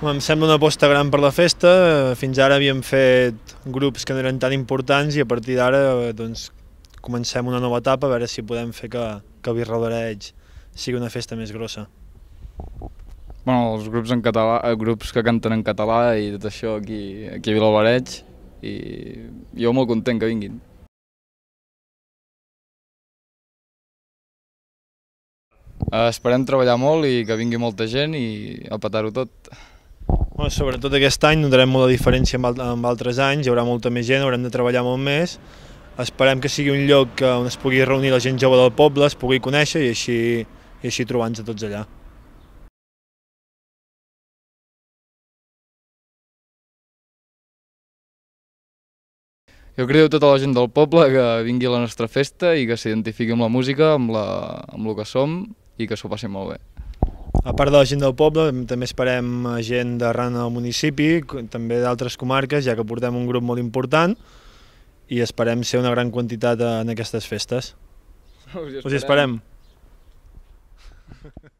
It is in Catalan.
Em sembla una aposta gran per la festa, fins ara havíem fet grups que no eren tan importants i a partir d'ara doncs, comencem una nova etapa a veure si podem fer que, que Birralareig sigui una festa més grossa. Bueno, els grups, en català, eh, grups que canten en català i tot això aquí, aquí a Vilalbareig i jo molt content que vinguin. Eh, esperem treballar molt i que vingui molta gent i a petar-ho tot. Bueno, sobretot aquest any notarem molta diferència amb, amb altres anys, hi haurà molta més gent, haurem de treballar molt més. Esperem que sigui un lloc on es pugui reunir la gent jove del poble, es pugui conèixer i així, i així trobar-nos a tots allà. Jo crido tota la gent del poble que vingui a la nostra festa i que s'identifiqui amb la música, amb, la, amb el que som i que s'ho passi molt bé. A part de la gent del poble, també esperem eh, gent d'arran del municipi, també d'altres comarques, ja que portem un grup molt important i esperem ser una gran quantitat en aquestes festes. Us hi esperem. Us hi esperem.